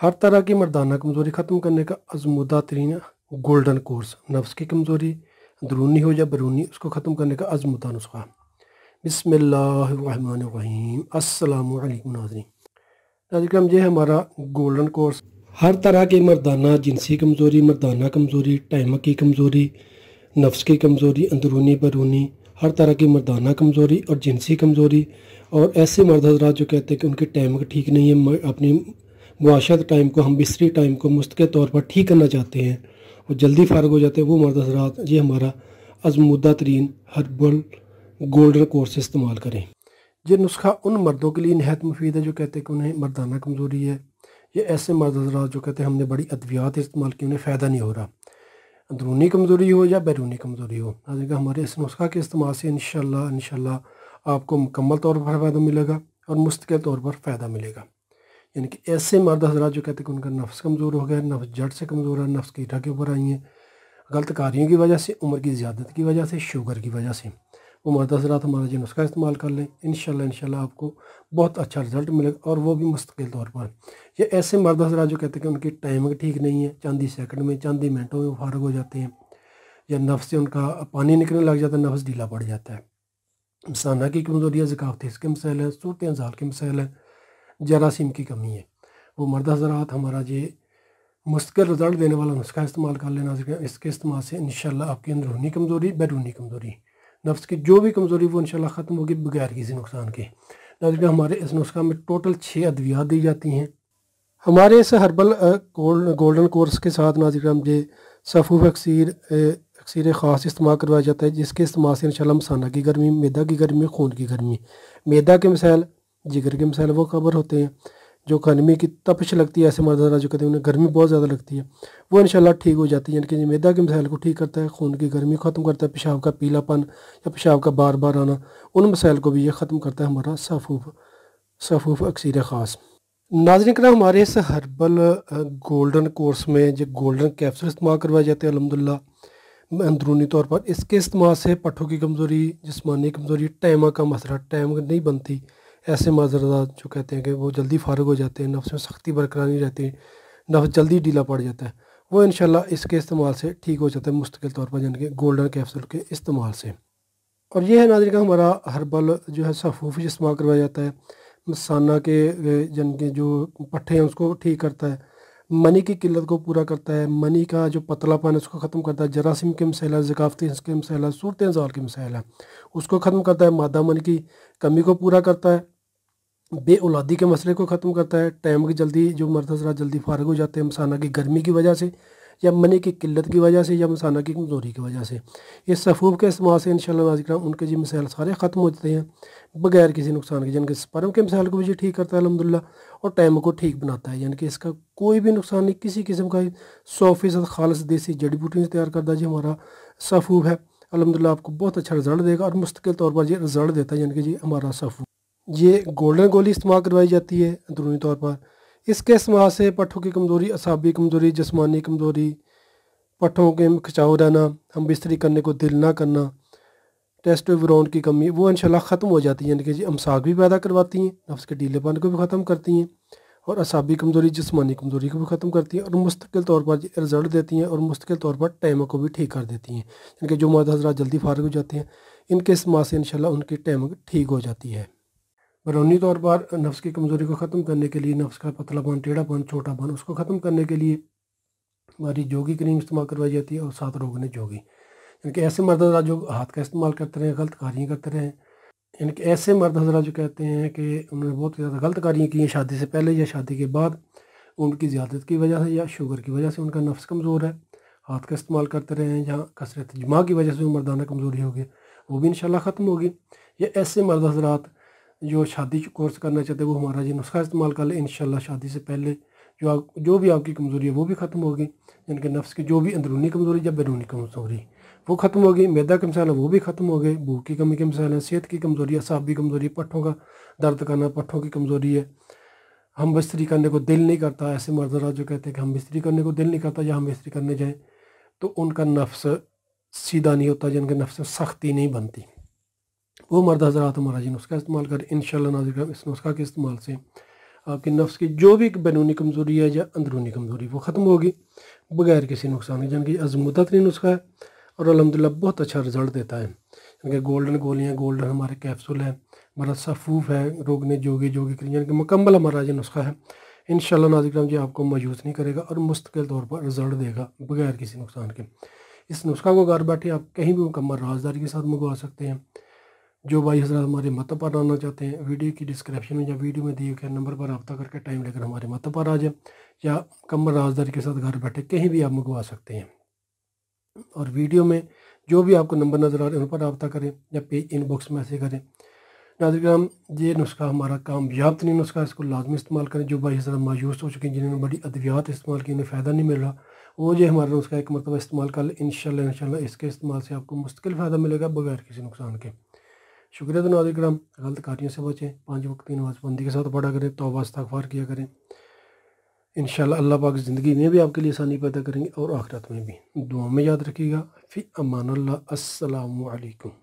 हर तरह की मर्दाना कमज़ोरी ख़त्म करने का अजमुदा तरीन गोल्डन कोर्स नफ्स की कमज़ोरी अंदरूनी हो या बरूनी उसको ख़त्म करने का अजमुदा नुस्खा बसमीम नाजरी नाजरीन नाजरम ये हमारा गोल्डन कोर्स हर तरह की मर्दाना जिनसी कमज़ोरी मर्दाना कमज़ोरी टाइम की कमज़ोरी नफ्स की कमज़ोरी अंदरूनी बरूनी हर तरह की मर्दाना कमज़ोरी और जिनसी कमज़ोरी और ऐसे मर्द हजरा जो कहते हैं कि उनके टाइम ठीक नहीं है अपनी मुआशत टाइम को हम बिस्तरी टाइम को मुस्त के तौर पर ठीक करना चाहते हैं और जल्दी फारग हो जाते हैं वो मर्द हजरात ये हमारा अजमुदा तरीन हर्बल गोल्डन कोर्स इस्तेमाल करें यह नुस्खा उन मर्दों के लिए नहायत मुफीद है जो कहते हैं कि उन्हें मर्दाना कमज़ोरी है ये ऐसे मर्द हजरात जो कहते हैं हमने बड़ी अद्वियात इस्तेमाल की उन्हें फ़ायदा नहीं हो रहा अंदरूनी कमज़ोरी हो या बैरूनी कमज़ोरी हो नाजिन हमारे इस नुस्खा के इस्तेमाल से इन शाला आपको मुकम्मल तौर पर फ़ायदा मिलेगा और मुस्तकिल तौर पर फ़ायदा मिलेगा यानी कि ऐसे मर्द हजरा जो कहते हैं कि उनका नफ्स कमज़ोर हो गया नफ्स जड़ से कमज़ोर है नफ्स की ढके ऊपर आई हैं गलत कारियों की वजह से उम्र की ज़्यादत की वजह से शुगर की वजह से वो मर्द हजरात हमारा जो नुस्खा इस्तेमाल कर लें इन इन आपको बहुत अच्छा रिजल्ट मिलेगा और वो भी मुस्तकिल तौर पर या ऐसे मर्द हजरा जो कहते हैं कि उनकी टाइमिंग ठीक नहीं है चांदी सेकंड में चांदी मिनटों में फारग हो जाते हैं या नफ्स से उनका पानी निकलने लग जाता है नफ्स ढीला पड़ जाता है इंसाना की कमज़ोरियाँ जकावती इसके मसाइल हैं सूरत अंजाल के मसाइल हैं जरासीम की कमी है वो मर्द हजरात हमारा ये मुस्तकिल रिज़ल्ट देने वाला नुस्खा इस्तेमाल कर लेना इसके इस्तेमाल से इन आपकी अंदरूनी कमज़ोरी बैरूनी कमज़ोरी नफ्स की जो भी कमज़ोरी वो इन ख़त्म होगी बगैर किसी नुकसान के नाजिक हमारे इस नुस्खा में टोटल छः अद्वियात दी जाती हैं हमारे इस हर्बल गोल्डन कोर्स के साथ नाजिक ये सफ़ूफ अक्सर अक्सर ख़ास इस्तेमाल करवाया जाता है जिसके इस्तेमाल से इन मसाना की गर्मी मैदा की गर्मी खून की गर्मी मैदा के मिसाइल जिगर के मसाइल वो कवर होते हैं जो खाने की तपश लगती है ऐसे मर्दा जो कहते हैं उन्हें गर्मी बहुत ज़्यादा लगती है वो इन ठीक हो जाती है यानी कि मैदा के मसाइल को ठीक करता है खून की गर्मी ख़त्म करता है पेशाब का पीलापन या पेशाब का बार बार आना उन मसाइल को भी ये ख़त्म करता है हमारा सफ़ूफ सफ़ूफ अक्सर ख़ास नाजरिन करा हमारे इस हर्बल गोल्डन कोर्स में जो गोल्डन कैप्सूल इस्तेमाल करवाए जाते हैं अलहमदिल्ला अंदरूनी तौर पर इसके इस्तेमाल से पटों की कमज़ोरी जिसमानी कमज़ोरी टैमा का मसला टैम नहीं बनती ऐसे माजरदा जो कहते हैं कि वो जल्दी फारग हो जाते हैं नफ्स में सख्ती बरकरार नहीं रहती नफ्स जल्दी ढीला पड़ जाता है वो इन इसके इस्तेमाल से ठीक हो जाता है मुस्तकिल तौर पर यानी कि गोल्डन कैप्सूल के इस्तेमाल से और यह है नाजरिका हमारा हर्बल जो है सफूफ इस्तेमाल करवाया जाता है मसाना के यानी कि जो पट्ठे हैं उसको ठीक करता है मनी की किल्लत को पूरा करता है मनी का जो पतलापन है उसको ख़त्म करता है जरासीम के मसाइल है जकाफ़ती के मसाइल है सूरत जाल के मसाइल है उसको ख़त्म करता है मादा मन की कमी को पूरा करता है बे औलादी के मसले को ख़त्म करता है टाइम की जल्दी जो मर्द हजरा जल्दी फारग हो जाते हैं मसाना की गर्मी की वजह से या मनी की किल्लत की वजह से या मसाना की कमज़ोरी की वजह से इस सफ़ूब के इस्तेमाल से इन शाजिक्राम उनके जी मिसाइल सारे ख़त्म हो जाते हैं बगैर किसी नुकसान के यानी कि स्पर्म के मिसाइल को भी जी ठीक करता है अलहमदिल्ला और टाइम को ठीक बनाता है यानी कि इसका कोई भी नुकसान नहीं किसी किस्म का सौ फीसद खालस देसी जड़ी बूटी से तैयार है जी हमारा सफ़ूब है अलहमदिल्ला आपको बहुत अच्छा रिजल्ट देगा और मुस्तकिल तौर पर ये रिजल्ट देता है यानी कि जी हमारा सफ़ूब ये गोल्डन गोली इस्तेमाल करवाई जाती है अंदरूनी तौर पर इसके समाज से पठों की कमज़ोरी असाबी कमज़ोरी जिसमानी कमज़ोरी पठों के खिंचाव रहना हम बिस्तरी करने को दिल ना करना टेस्ट टेस्टोवरॉन की कमी वो इनशाला ख़त्म हो जाती है यानी कि जी अमसाक भी पैदा करवाती हैं नफ्स के डीलेपन को भी ख़त्म करती हैं और असाबी कमज़ोरी जिसमानी कमज़ोरी को भी ख़त्म करती हैं और मुस्तकिल तौर पर रिज़ल्ट देती हैं और मुस्तकिल तौर पर टाइमों को भी ठीक कर देती हैं यानी कि जो मर्द हजरा जल्दी फारग हो जाते हैं इनके इस्तेमाल से इनशाला उनकी टाइम ठीक हो जाती है बरौनी तौर पर नफ्स की कमज़ोरी को ख़त्म करने के लिए नफ्स का पतलापन टेढ़ापन छोटापन उसको ख़त्म करने के लिए हमारी जोगी क्रीम इस्तेमाल करवाई जाती है और साथ ने जोगी यानी कि ऐसे मर्द हजरा जो हाथ का इस्तेमाल करते रहे गलत कारियाँ करते रहे यानी कि ऐसे मर्द हजरा जो कहते हैं कि उन्होंने बहुत ज़्यादा गलत कारियाँ की हैं शादी से पहले या शादी के बाद उनकी ज़्यादत की वजह से या शुगर की वजह से उनका नफ्स कमज़ोर है हाथ का इस्तेमाल करते रहे हैं या कसरत जमा की वजह से मर्दाना कमज़ोरी हो वो भी इन ख़त्म होगी या ऐसे मर्द हजरात जो शादी कोर्स करना चाहते हैं वो हमारा ये नुस्खा इस्तेमाल कर लें इन शादी से पहले जो आप जो भी आपकी कमज़ोरी है वो भी ख़त्म होगी जिनके नफ्स की जो भी अंदरूनी कमज़ोरी या बैरूनी कमज़ोरी वो ख़त्म होगी मैदा के मिसाल है वो भी ख़त्म हो गए भूख की कमी के मिसाल है सेहत की कमज़ोरी असाबी कमज़ोरी पट्ठों का दर्द करना पट्ठों की कमज़ोरी है हम बिस्तरी करने को दिल नहीं करता ऐसे मर्दरा जो कहते हैं कि हम बिस्तरी करने को दिल नहीं करता या हम बिस्तरी करने जाएँ तो उनका नफ्स सीधा नहीं होता जिनके नफ्स सख्ती नहीं बनती वो मर्द हजरात हमारा जी नुस्खा इस्तेमाल करें इन शाजिर इस नुस्खा के इस्तेमाल से आपके नफ्स की जो भी बैरूनी कमज़ोरी है या अंदरूनी कमज़ोरी वो ख़त्म होगी बगैर किसी नुकसान की जानकारी अजमुदत नहीं नुस्खा है और अलहमदिल्ला बहुत अच्छा रिज़ल्ट देता है जबकि गोल्डन गोलियाँ गोल्डन हमारे कैप्सूल है हमारा सफ़ूफ है रोगने जोगी जोगी करी यानी कि मुकम्मल हमारा ये नुस्खा है इन नाजिक्राम जी आपको मायूस नहीं करेगा और मुस्तकिल तौर पर रिज़ल्ट देगा बगैर किसी नुकसान के इस नुस्खा को घर बैठे आप कहीं भी मुकम्मल राजदारी के साथ मंगवा सकते हैं जो भाई हजरा हमारे मत पर आना चाहते हैं वीडियो की डिस्क्रिप्शन में या वीडियो में दिए गए नंबर पर रब्ता करके टाइम लेकर हमारे मत पर आ जाए या कमर राजदारी के साथ घर बैठे कहीं भी आप मंगवा सकते हैं और वीडियो में जो भी आपको नंबर नज़र आ रहे हैं उन पर रबता करें या पेज इनबॉक्स में ऐसे करें हम ये नुस्खा हमारा कामयाब नहीं नुस्खा इसको लाजमी इस्तेमाल करें जो भाई हजरा मायूस हो चुके हैं जिन्होंने बड़ी अद्वियात इस्तेमाल की उन्हें फ़ायदा नहीं मिल रहा वो जो हमारा नुस्खा एक मरतबा इस्तेमाल कर लें इन शाला इसके इस्तेमाल से आपको मुस्तकिल फ़ायदा मिलेगा बगैर किसी नुकसान के शुक्रिया तो नाजिक राम गलत कार्यों से बचें पाँच वक्त की नमाजबंदी के साथ पढ़ा करें तो वास्ताफार किया करें इन अल्लाह पाक ज़िंदगी में भी आपके लिए आसानी पैदा करेंगे और आखिरत में भी दुआ में याद रखिएगा फ़ी अमान अल्लाम